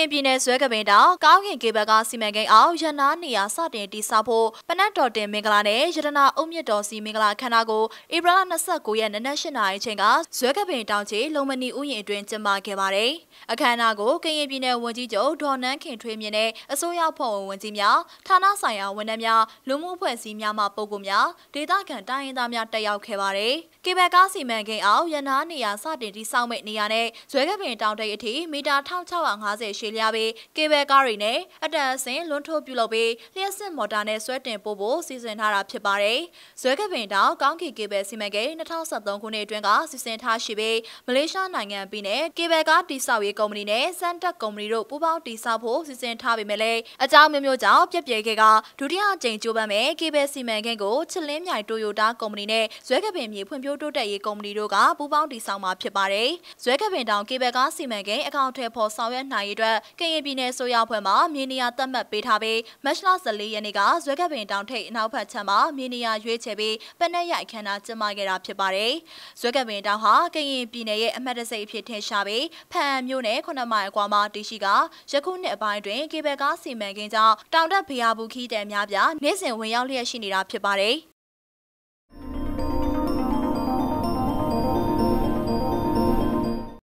ရင်ပြည်နယ်ဆွဲကပင်တောင်ကောင်းခင်ကေဘက်ကစီမံကိန်းအောင်ရနာနေရာစတင်တည်ဆောက်ဖို့ပနတ်တော်တင်မင်္ဂလာနဲ့ရတနာအုပ်မြင့်တော်စီမင်္ဂလာခန္ဓာကိုဧပြီလ29ရက်နေ့နနက်၈နာရီချိန်ကဆွဲကပင်တောင်ချေလုံမဏီဥယျာဉ်အတွင်းကျင်းပခဲ့ပါတယ်။အခမ်းအနားကိုကရင်ပြည်နယ်ဝန်ကြီးချုပ်ဒေါ်နန်းခင်ထွေးမြင့်နဲ့အစိုးရဖွဲ့ဝင်ဝန်ကြီးများဌာနဆိုင်ရာဝန်ထမ်းများလူမှုအဖွဲ့အစည်းများမှပုဂ္ဂိုလ်များဒေသခံတိုင်းရင်းသားများတက်ရောက်ခဲ့ပါတယ်။ကေဘက်ကစီမံကိန်းအောင်ရနာနေရာစတင်တည်ဆောက်မဲ့နေရာနဲ့ဆွဲကပင်တောင်တိတ်အထိမီတာ1650ရှေတွေလျားပြီးကေဘယ်ကားတွေနဲ့အတန်အစင်လွန်းထိုးပြုလုပ်ပြီးလျှက်စစ်မော်တာနဲ့ဆွဲတင်ပို့ဖို့စီစဉ်ထားတာဖြစ်ပါတယ်။ဇွဲကပင်တောင်ကောင်းကင်ကေဘယ်စီမံကိန်း2023ခုနှစ်အတွင်းကစီစဉ်ထားရှိပြီးမလေးရှားနိုင်ငံပြည်နယ်ကေဘယ်ကားတိဆောက်ရေးကုမ္ပဏီနဲ့စန်တက်ကုမ္ပဏီတို့ပူးပေါင်းတိဆောက်ဖို့စီစဉ်ထားပေမဲ့လည်းအကြောင်းမျိုးမျိုးကြောင့်ပြက်ပြဲခဲ့ကဒုတိယကြိမ်ကြိုးပမ်းမဲ့ကေဘယ်စီမံကိန်းကိုချစ်လင်းမြိုင်တိုယိုတာကုမ္ပဏီနဲ့ဇွဲကပင်မြေဖွံ့ဖြိုးတိုးတက်ရေးကုမ္ပဏီတို့ကပူးပေါင်းတည်ဆောက်မှာဖြစ်ပါတယ်။ဇွဲကပင်တောင်ကေဘယ်ကားစီမံကိန်းအကောင့်ထဲပေါ်ဆောင်ရွက်နိုင်ရေးအတွက်ကရင်ပြည်နယ်ဆိုရအဖွဲ့မှာမြေနေရာသတ်မှတ်ပေးထားပြီးမတ်လ14ရက်နေ့ကဇွဲကပင်တောင်ထိပ်အနောက်ဘက်ခြမ်းမှာမြေနေရာရွေးချယ်ပြီးပနက်ရိုက်ခန်းနာကျင်းပခဲ့တာဖြစ်ပါတယ်။ဇွဲကပင်တောင်ဟာကရင်ပြည်နယ်ရဲ့အမှတ်တစိပ်အဖြစ်ထင်ရှားပြီးဖန်မျိုးနဲ့9မိုင်အကွာမှာတည်ရှိကယခုနှစ်အပိုင်းတွင်ကေဘယ်ကားစီမံကိန်းကြောင့်တောင်တက်ဘီယာဘူးခီးတံများပြားနေ့စဉ်ဝင်ရောက်လျက်ရှိနေတာဖြစ်ပါတယ်။